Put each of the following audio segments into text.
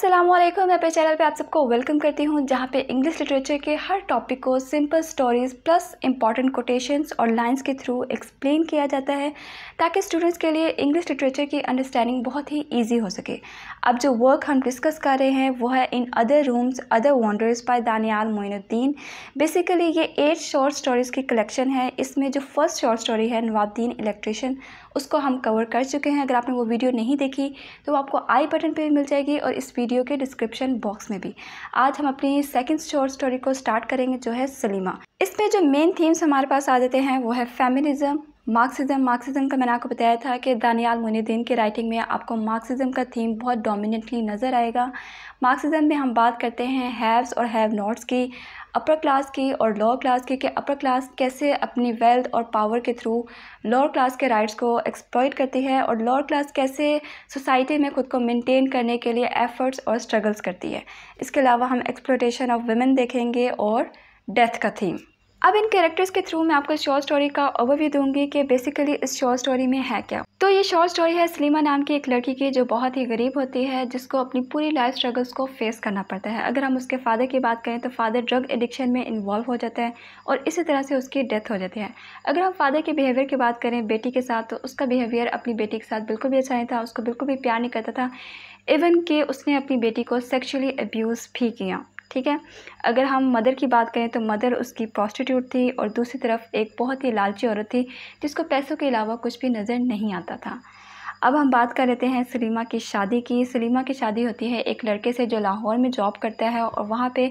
अस्सलाम वालेकुम मैं अपने चैनल पे आप सबको वेलकम करती हूँ जहाँ पे इंग्लिश लिटरेचर के हर टॉपिक को simple stories plus important quotations और लाइंस के थ्रू एक्सप्लेन किया जाता है ताकि स्टूडेंट्स के लिए इंग्लिश लिटरेचर की अंडरस्टैंडिंग बहुत ही ईजी हो सके अब जो वर्क हम डिस्कस कर रहे हैं वो है in other rooms other wonders by Daniyal Mueenuddin basically ये एट शॉर्ट स्टोरीज़ की कलेक्शन है इसमें जो फर्स्ट शॉर्ट स्टोरी है नवाबद्दीन इलेक्ट्रिशन उसको हम कवर कर चुके हैं अगर आपने वो वीडियो नहीं देखी तो आपको आई बटन पर मिल जाएगी और इस वीडियो के डिस्क्रिप्शन बॉक्स में भी आज हम अपनी सेकंड शॉर्ट स्टोरी को स्टार्ट करेंगे जो है सलीमा इसमें जो मेन थीम्स हमारे पास आ जाते हैं वो है फेमिनिज़म मार्क्सिज्म मार्क्सिज्म का मैंने आपको बताया था कि दानियाल मुनिद्दीन की राइटिंग में आपको मार्क्सिज्म का थीम बहुत डोमिनेंटली नज़र आएगा मार्क्सिज्म में हम बात करते हैं हैव्स और हैव नॉट्स की अपर क्लास की और लोअर क्लास की कि अपर क्लास कैसे अपनी वेल्थ और पावर के थ्रू लोअर क्लास के राइट्स को एक्सप्लॉयट करती है और लोअर क्लास कैसे सोसाइटी में खुद को मेंटेन करने के लिए एफ़र्ट्स और स्ट्रगल्स करती है इसके अलावा हम एक्सप्लोटेशन ऑफ वेमेन देखेंगे और डेथ का थीम अब इन कैरेक्टर्स के थ्रू मैं आपको शॉर्ट स्टोरी का ओवरव्यू दूंगी कि बेसिकली इस शॉर्ट स्टोरी में है क्या तो ये शॉर्ट स्टोरी है सलीमा नाम की एक लड़की की जो बहुत ही गरीब होती है जिसको अपनी पूरी लाइफ स्ट्रगल्स को फेस करना पड़ता है अगर हम उसके फादर की बात करें तो फादर ड्रग एडिक्शन में इन्वॉल्व हो जाता है और इसी तरह से उसकी डेथ हो जाती है अगर हम फादर के बिहेवियर की बात करें बेटी के साथ तो उसका बिहेवियर अपनी बेटी के साथ बिल्कुल भी अच्छा नहीं था उसको बिल्कुल भी प्यार नहीं करता था इवन कि उसने अपनी बेटी को सेक्शुअली अब्यूज़ भी किया ठीक है अगर हम मदर की बात करें तो मदर उसकी प्रॉस्टिट्यूट थी और दूसरी तरफ एक बहुत ही लालची औरत थी जिसको पैसों के अलावा कुछ भी नज़र नहीं आता था अब हम बात कर लेते हैं सलीमा की शादी की सलीमा की शादी होती है एक लड़के से जो लाहौर में जॉब करता है और वहाँ पर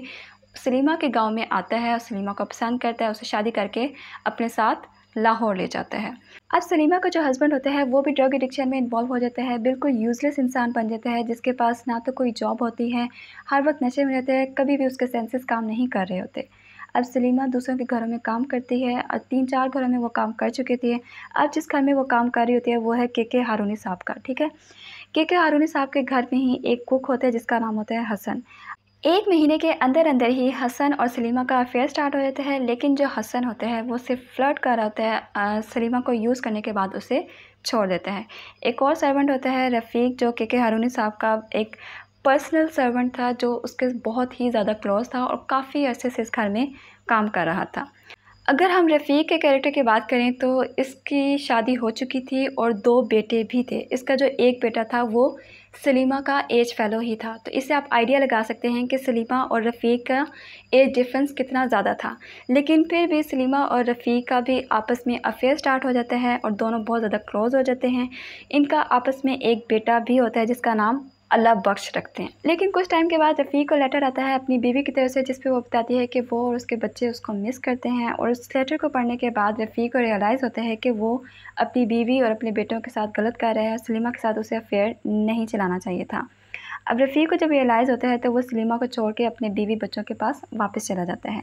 सलीमा के गाँव में आता है और सलीमा को पसंद करता है उसे शादी करके अपने साथ लाहौर ले जाता है अब सलीमा का जो हस्बैंड होता है वो भी ड्रग एडिक्शन में इन्वॉल्व हो जाता है बिल्कुल यूज़लेस इंसान बन जाता है जिसके पास ना तो कोई जॉब होती है हर वक्त नशे में रहते हैं कभी भी उसके सेंसेस काम नहीं कर रहे होते अब सलीमा दूसरों के घरों में काम करती है और तीन चार घरों में वो काम कर चुकी थी अब जिस घर में वो काम कर रही होती है वो है के के हारूनी साहब का ठीक है के के हारूनी साहब के घर में ही एक कुक होता है जिसका नाम होता है हसन एक महीने के अंदर अंदर ही हसन और सलीमा का अफेयर स्टार्ट हो जाता है लेकिन जो हसन होते हैं वो सिर्फ फ्लर्ट कर रहा होता है सलीमा को यूज़ करने के बाद उसे छोड़ देता है एक और सर्वेंट होता है रफ़ीक जो के के हारूनी साहब का एक पर्सनल सर्वेंट था जो उसके बहुत ही ज़्यादा क्लोज था और काफ़ी अर्से से इस घर में काम कर रहा था अगर हम रफ़ीक के कैरेक्टर की बात करें तो इसकी शादी हो चुकी थी और दो बेटे भी थे इसका जो एक बेटा था वो सलीमा का एज फ़ेलो ही था तो इससे आप आइडिया लगा सकते हैं कि सलीमा और रफ़ीक का एज डिफरेंस कितना ज़्यादा था लेकिन फिर भी सलीमा और रफ़ीक का भी आपस में अफेयर स्टार्ट हो जाता है और दोनों बहुत ज़्यादा क्लोज़ हो जाते हैं इनका आपस में एक बेटा भी होता है जिसका नाम अल्लाह बख्श रखते हैं लेकिन कुछ टाइम के बाद रफ़ी को लेटर आता है अपनी बीवी की तरफ से जिस पर वो बताती है कि वो और उसके बच्चे उसको मिस करते हैं और उस लेटर को पढ़ने के बाद रफ़ी को रियलाइज़ होता है कि वो अपनी बीवी और अपने बेटों के साथ गलत कर रहा है और सलीमा के साथ उसे अफेयर नहीं चलाना चाहिए था अब रफ़ी को जब रियलाइज़ होता है तो वो सलीमा को छोड़ के अपने बीवी बच्चों के पास वापस चला जाता है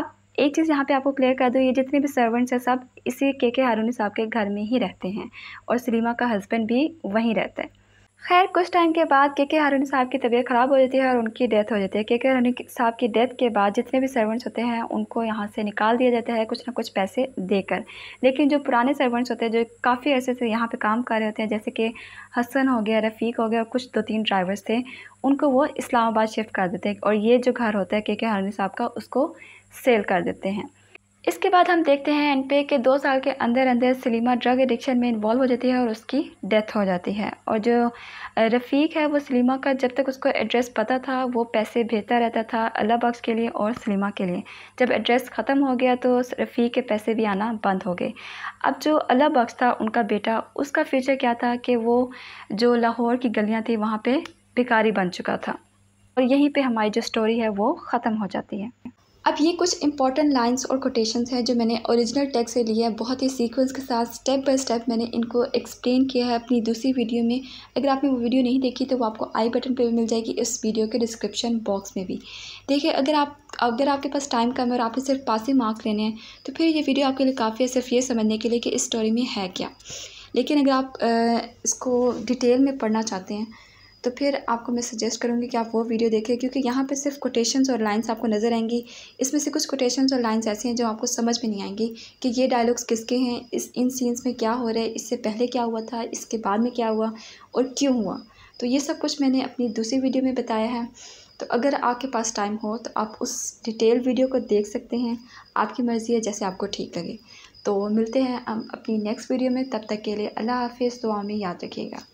अब एक चीज़ यहाँ पे आपको क्लियर कर दूँ ये जितने भी सर्वेंट्स हैं सब इसी के के हारूनी साहब के घर में ही रहते हैं और सलीमा का हस्बैंड भी वहीं रहता है खैर कुछ टाइम के बाद के के हारून साहब की तबीयत ख़राब हो जाती है और उनकी डेथ हो जाती है के के हारून साहब की डेथ के बाद जितने भी सर्वेंट्स होते हैं उनको यहाँ से निकाल दिया जाता है कुछ ना कुछ पैसे देकर लेकिन जो पुराने सर्वेंट्स होते हैं जो काफ़ी अर्से से यहाँ पे काम कर रहे होते हैं जैसे कि हसन हो गया रफ़ीक हो गया और कुछ दो तीन ड्राइवर्स थे उनको वो इस्लामाबाद शिफ्ट कर देते हैं और ये जो घर होता है के के हरूनी साहब का उसको सेल कर देते हैं इसके बाद हम देखते हैं एनपे के दो साल के अंदर अंदर सलीमा ड्रग एडिक्शन में इन्वॉल्व हो जाती है और उसकी डेथ हो जाती है और जो रफ़ीक है वो सलीमा का जब तक उसको एड्रेस पता था वो पैसे भेजता रहता था अल्लाह बख्स के लिए और सलीमा के लिए जब एड्रेस ख़त्म हो गया तो रफ़ीक के पैसे भी आना बंद हो गए अब जो अल्लाह बख्श था उनका बेटा उसका फ्यूचर क्या था कि वो जो लाहौर की गलियाँ थी वहाँ पर भिकारी बन चुका था और यहीं पर हमारी जो स्टोरी है वो ख़त्म हो जाती है अब ये कुछ इंपॉर्टेंट लाइंस और कोटेशंस हैं जो मैंने ओरिजिनल टेक्स्ट से लिया है बहुत ही सीक्वेंस के साथ स्टेप बाय स्टेप मैंने इनको एक्सप्लेन किया है अपनी दूसरी वीडियो में अगर आपने वो वीडियो नहीं देखी तो वो आपको आई बटन पे भी मिल जाएगी इस वीडियो के डिस्क्रिप्शन बॉक्स में भी देखिए अगर आप अगर आपके पास टाइम कम है और आपने सिर्फ ही मार्क लेने हैं तो फिर ये वीडियो आपके लिए काफ़ी है सिर्फ ये समझने के लिए कि इस स्टोरी में है क्या लेकिन अगर आप इसको डिटेल में पढ़ना चाहते हैं तो फिर आपको मैं सजेस्ट करूँगी कि आप वो वीडियो देखें क्योंकि यहाँ पे सिर्फ कोटेशंस और लाइंस आपको नज़र आएंगी इसमें से कुछ कोटेशंस और लाइंस ऐसे हैं जो आपको समझ में नहीं आएंगी कि ये डायलॉग्स किसके हैं इस इन सीन्स में क्या हो रहा है इससे पहले क्या हुआ था इसके बाद में क्या हुआ और क्यों हुआ तो ये सब कुछ मैंने अपनी दूसरी वीडियो में बताया है तो अगर आपके पास टाइम हो तो आप उस डिटेल वीडियो को देख सकते हैं आपकी मर्ज़ी है जैसे आपको ठीक लगे तो मिलते हैं हम अपनी नेक्स्ट वीडियो में तब तक के लिए अल्लाह हाफिज़ दुआ में याद रखिएगा